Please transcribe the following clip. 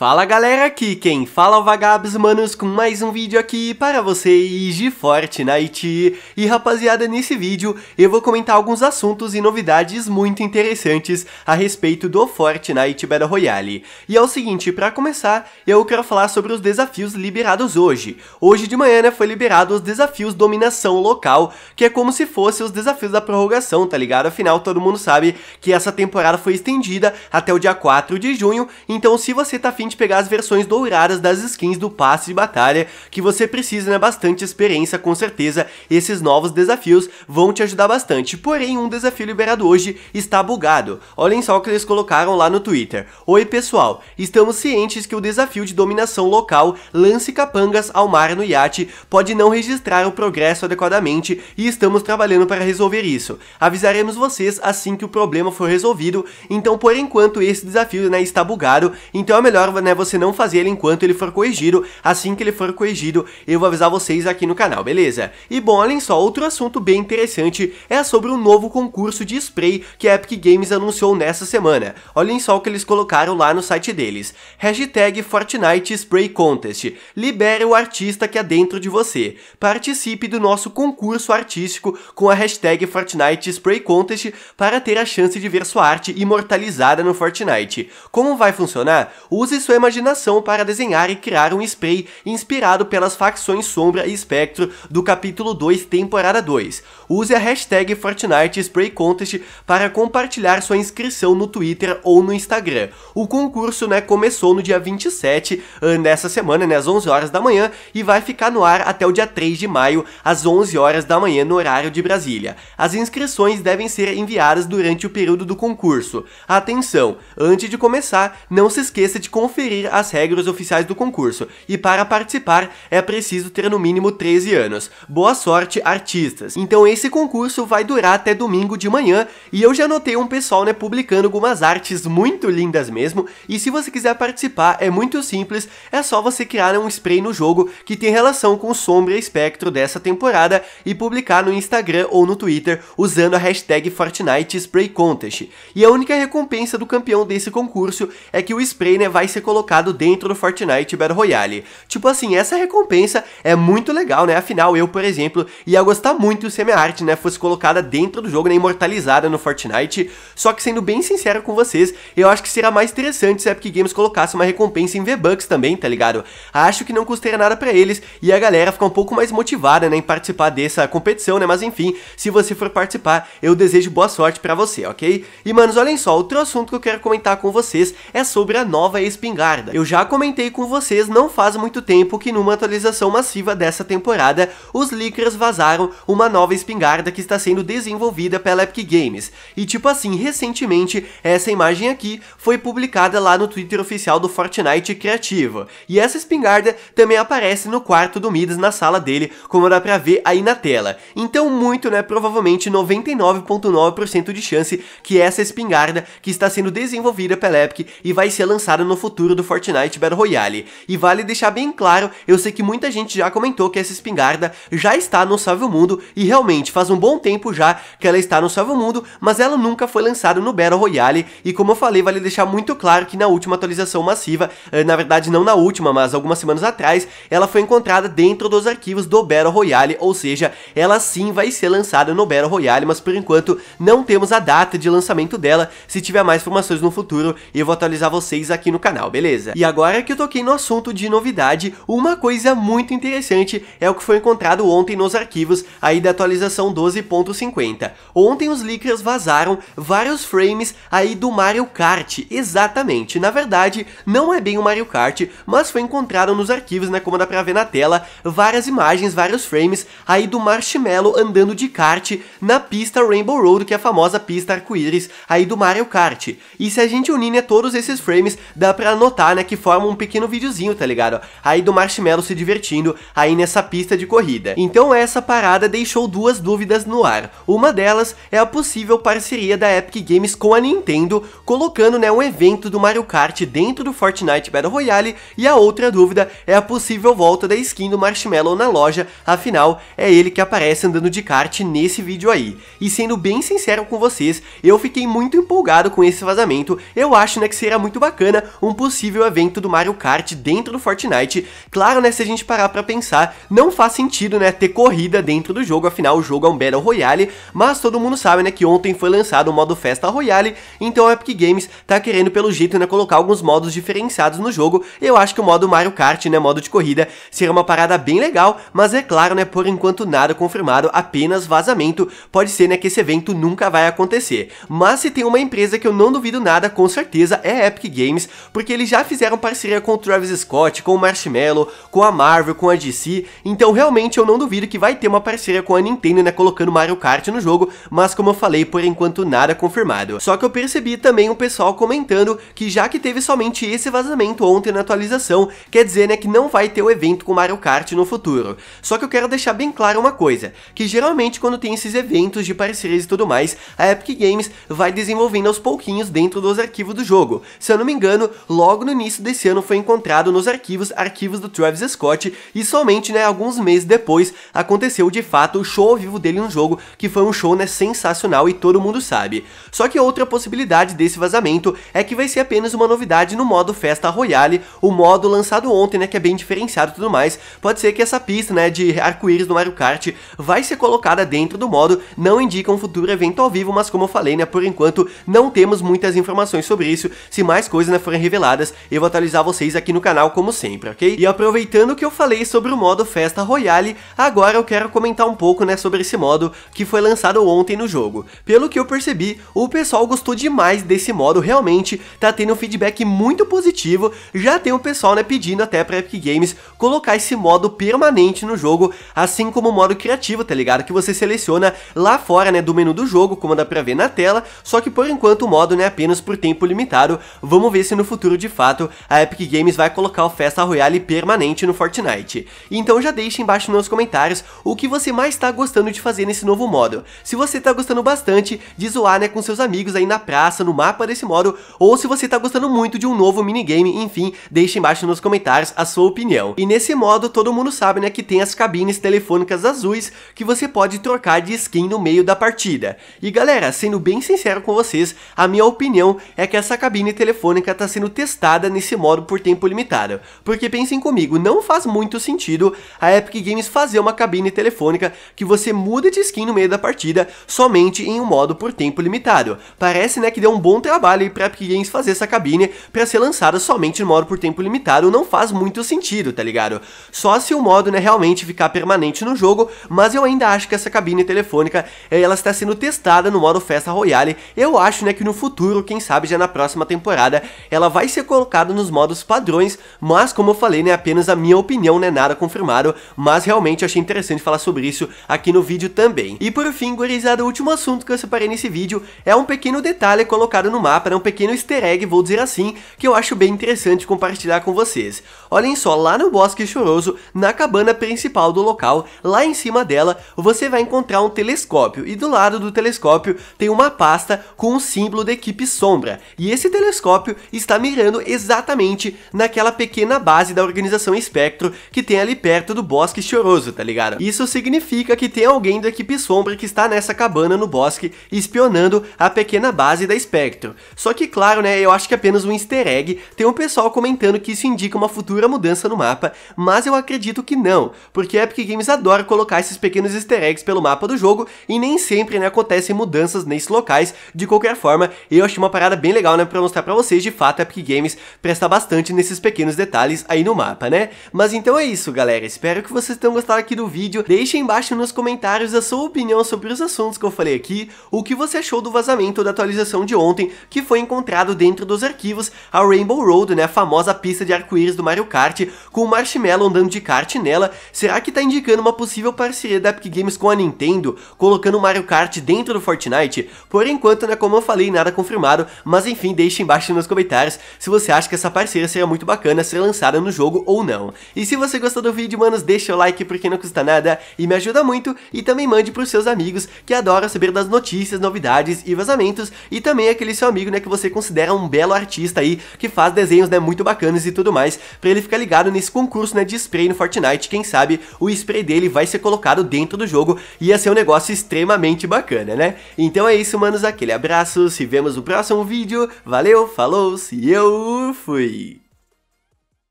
Fala galera, aqui quem fala é o Vagabos Manos com mais um vídeo aqui para vocês de Fortnite. E rapaziada, nesse vídeo eu vou comentar alguns assuntos e novidades muito interessantes a respeito do Fortnite Battle Royale. E é o seguinte, para começar, eu quero falar sobre os desafios liberados hoje. Hoje de manhã né, foi liberado os desafios dominação local, que é como se fosse os desafios da prorrogação, tá ligado? Afinal, todo mundo sabe que essa temporada foi estendida até o dia 4 de junho, então se você tá afim gente pegar as versões douradas das skins do passe de batalha, que você precisa, né, bastante experiência, com certeza, esses novos desafios vão te ajudar bastante. Porém, um desafio liberado hoje está bugado. Olhem só o que eles colocaram lá no Twitter. Oi, pessoal, estamos cientes que o desafio de dominação local lance capangas ao mar no iate pode não registrar o progresso adequadamente e estamos trabalhando para resolver isso. Avisaremos vocês assim que o problema for resolvido, então por enquanto esse desafio né, está bugado, então é melhor palavra, né, você não fazer ele enquanto ele for corrigido. Assim que ele for corrigido, eu vou avisar vocês aqui no canal, beleza? E bom, olhem só, outro assunto bem interessante é sobre o um novo concurso de spray que a Epic Games anunciou nessa semana. Olhem só o que eles colocaram lá no site deles. Hashtag Fortnite Spray Contest. Libere o artista que é dentro de você. Participe do nosso concurso artístico com a hashtag Fortnite Spray Contest para ter a chance de ver sua arte imortalizada no Fortnite. Como vai funcionar? Use use sua imaginação para desenhar e criar um spray inspirado pelas facções Sombra e Espectro do capítulo 2, temporada 2. Use a hashtag Fortnite Spray Contest para compartilhar sua inscrição no Twitter ou no Instagram. O concurso né, começou no dia 27, eh, nessa semana, né, às 11 horas da manhã, e vai ficar no ar até o dia 3 de maio, às 11 horas da manhã, no horário de Brasília. As inscrições devem ser enviadas durante o período do concurso. Atenção, antes de começar, não se esqueça de conferir conferir as regras oficiais do concurso, e para participar é preciso ter no mínimo 13 anos. Boa sorte, artistas! Então esse concurso vai durar até domingo de manhã, e eu já notei um pessoal né, publicando algumas artes muito lindas mesmo, e se você quiser participar é muito simples, é só você criar né, um spray no jogo que tem relação com sombra e espectro dessa temporada e publicar no Instagram ou no Twitter usando a hashtag Fortnite Spray Contest. E a única recompensa do campeão desse concurso é que o spray né, vai ser ser colocado dentro do Fortnite Battle Royale. Tipo assim, essa recompensa é muito legal, né? Afinal, eu, por exemplo, ia gostar muito se a minha arte, né, fosse colocada dentro do jogo, né, imortalizada no Fortnite. Só que sendo bem sincero com vocês, eu acho que seria mais interessante se a Epic Games colocasse uma recompensa em V-Bucks também, tá ligado? Acho que não custaria nada para eles e a galera fica um pouco mais motivada, né, em participar dessa competição, né? Mas enfim, se você for participar, eu desejo boa sorte para você, ok? E manos, olhem só, outro assunto que eu quero comentar com vocês é sobre a nova skin eu já comentei com vocês não faz muito tempo que numa atualização massiva dessa temporada, os leakers vazaram uma nova espingarda que está sendo desenvolvida pela Epic Games. E tipo assim, recentemente, essa imagem aqui foi publicada lá no Twitter oficial do Fortnite Criativo. E essa espingarda também aparece no quarto do Midas na sala dele, como dá pra ver aí na tela. Então muito, né, provavelmente 99.9% de chance que essa espingarda que está sendo desenvolvida pela Epic e vai ser lançada no futuro futuro do Fortnite Battle Royale. E vale deixar bem claro, eu sei que muita gente já comentou que essa espingarda já está no Salve o Mundo e realmente faz um bom tempo já que ela está no Salve o Mundo, mas ela nunca foi lançada no Battle Royale e como eu falei, vale deixar muito claro que na última atualização massiva, eh, na verdade não na última, mas algumas semanas atrás, ela foi encontrada dentro dos arquivos do Battle Royale, ou seja, ela sim vai ser lançada no Battle Royale, mas por enquanto não temos a data de lançamento dela. Se tiver mais informações no futuro, eu vou atualizar vocês aqui no canal legal, beleza. E agora que eu toquei no assunto de novidade, uma coisa muito interessante é o que foi encontrado ontem nos arquivos aí da atualização 12.50. Ontem os leakers vazaram vários frames aí do Mario Kart, exatamente. Na verdade, não é bem o Mario Kart, mas foi encontrado nos arquivos, né, como dá pra ver na tela, várias imagens, vários frames aí do Marshmallow andando de kart na pista Rainbow Road, que é a famosa pista arco-íris aí do Mario Kart. E se a gente unir né, todos esses frames, dá pra notar, né, que forma um pequeno videozinho, tá ligado? Aí do Marshmallow se divertindo aí nessa pista de corrida. Então essa parada deixou duas dúvidas no ar. Uma delas é a possível parceria da Epic Games com a Nintendo, colocando, né, um evento do Mario Kart dentro do Fortnite Battle Royale, e a outra dúvida é a possível volta da skin do Marshmallow na loja, afinal, é ele que aparece andando de kart nesse vídeo aí. E sendo bem sincero com vocês, eu fiquei muito empolgado com esse vazamento, eu acho, né, que será muito bacana um possível possível evento do Mario Kart dentro do Fortnite. Claro, né, se a gente parar pra pensar, não faz sentido, né, ter corrida dentro do jogo, afinal o jogo é um Battle Royale, mas todo mundo sabe, né, que ontem foi lançado o modo Festa Royale, então a Epic Games tá querendo, pelo jeito, né, colocar alguns modos diferenciados no jogo, eu acho que o modo Mario Kart, né, modo de corrida, será uma parada bem legal, mas é claro, né, por enquanto nada confirmado, apenas vazamento, pode ser, né, que esse evento nunca vai acontecer. Mas se tem uma empresa que eu não duvido nada, com certeza, é a Epic Games, porque porque eles já fizeram parceria com o Travis Scott, com o Marshmello, com a Marvel, com a DC, então realmente eu não duvido que vai ter uma parceria com a Nintendo, né, colocando Mario Kart no jogo, mas como eu falei, por enquanto nada confirmado. Só que eu percebi também o um pessoal comentando que já que teve somente esse vazamento ontem na atualização, quer dizer, né, que não vai ter o um evento com Mario Kart no futuro. Só que eu quero deixar bem claro uma coisa, que geralmente quando tem esses eventos de parcerias e tudo mais, a Epic Games vai desenvolvendo aos pouquinhos dentro dos arquivos do jogo. Se eu não me engano, logo no início desse ano foi encontrado nos arquivos, arquivos do Travis Scott, e somente né, alguns meses depois aconteceu de fato o show ao vivo dele no jogo, que foi um show né, sensacional e todo mundo sabe. Só que outra possibilidade desse vazamento é que vai ser apenas uma novidade no modo Festa Royale, o modo lançado ontem, né, que é bem diferenciado e tudo mais. Pode ser que essa pista né, de arco-íris do Mario Kart vai ser colocada dentro do modo, não indica um futuro evento ao vivo, mas como eu falei, né, por enquanto não temos muitas informações sobre isso, se mais coisas né, forem reveladas lançadas, eu vou atualizar vocês aqui no canal como sempre, ok? E aproveitando que eu falei sobre o modo Festa Royale, agora eu quero comentar um pouco né, sobre esse modo que foi lançado ontem no jogo. Pelo que eu percebi, o pessoal gostou demais desse modo, realmente tá tendo um feedback muito positivo, já tem o pessoal né, pedindo até pra Epic Games colocar esse modo permanente no jogo, assim como o modo criativo, tá ligado? Que você seleciona lá fora né, do menu do jogo, como dá pra ver na tela, só que por enquanto o modo é né, apenas por tempo limitado, vamos ver se no futuro de fato, a Epic Games vai colocar o Festa Royale permanente no Fortnite. Então já deixe embaixo nos comentários o que você mais tá gostando de fazer nesse novo modo. Se você tá gostando bastante de zoar né, com seus amigos aí na praça, no mapa desse modo, ou se você tá gostando muito de um novo minigame, enfim, deixe embaixo nos comentários a sua opinião. E nesse modo, todo mundo sabe né, que tem as cabines telefônicas azuis que você pode trocar de skin no meio da partida. E galera, sendo bem sincero com vocês, a minha opinião é que essa cabine telefônica tá sendo testada testada nesse modo por tempo limitado. Porque pensem comigo, não faz muito sentido a Epic Games fazer uma cabine telefônica que você muda de skin no meio da partida somente em um modo por tempo limitado. Parece né, que deu um bom trabalho para Epic Games fazer essa cabine para ser lançada somente no modo por tempo limitado, não faz muito sentido, tá ligado? Só se o modo né, realmente ficar permanente no jogo, mas eu ainda acho que essa cabine telefônica eh, ela está sendo testada no modo Festa Royale. Eu acho né, que no futuro, quem sabe já na próxima temporada, ela vai ser ser colocado nos modos padrões, mas como eu falei, né, apenas a minha opinião, né, nada confirmado, mas realmente achei interessante falar sobre isso aqui no vídeo também. E por fim, gurizada, o último assunto que eu separei nesse vídeo é um pequeno detalhe colocado no mapa, né, um pequeno easter egg, vou dizer assim, que eu acho bem interessante compartilhar com vocês. Olhem só, lá no Bosque Choroso, na cabana principal do local, lá em cima dela, você vai encontrar um telescópio, e do lado do telescópio tem uma pasta com o um símbolo da equipe sombra, e esse telescópio está mirando exatamente naquela pequena base da organização Espectro que tem ali perto do Bosque Choroso, tá ligado? Isso significa que tem alguém da equipe Sombra que está nessa cabana no bosque espionando a pequena base da Espectro. Só que claro, né, eu acho que é apenas um easter egg, tem um pessoal comentando que isso indica uma futura mudança no mapa, mas eu acredito que não, porque a Epic Games adora colocar esses pequenos easter eggs pelo mapa do jogo e nem sempre, né, acontecem mudanças nesses locais. De qualquer forma, eu achei uma parada bem legal, né, pra mostrar pra vocês, de fato, a Epic Games games presta bastante nesses pequenos detalhes aí no mapa, né? Mas então é isso, galera. Espero que vocês tenham gostado aqui do vídeo. Deixe embaixo nos comentários a sua opinião sobre os assuntos que eu falei aqui, o que você achou do vazamento da atualização de ontem, que foi encontrado dentro dos arquivos a Rainbow Road, né, a famosa pista de arco-íris do Mario Kart, com o Marshmallow andando de kart nela. Será que tá indicando uma possível parceria da Epic Games com a Nintendo, colocando o Mario Kart dentro do Fortnite? Por enquanto, né, como eu falei, nada confirmado, mas enfim, deixe embaixo nos comentários se você acha que essa parceria seria muito bacana ser lançada no jogo ou não. E se você gostou do vídeo, manos, deixa o like porque não custa nada e me ajuda muito e também mande pros seus amigos que adoram saber das notícias, novidades e vazamentos e também aquele seu amigo, né, que você considera um belo artista aí, que faz desenhos, né, muito bacanas e tudo mais, pra ele ficar ligado nesse concurso, né, de spray no Fortnite, quem sabe o spray dele vai ser colocado dentro do jogo e ia ser um negócio extremamente bacana, né? Então é isso, manos, aquele abraço, se vemos no próximo vídeo, valeu, falou, se eu fui!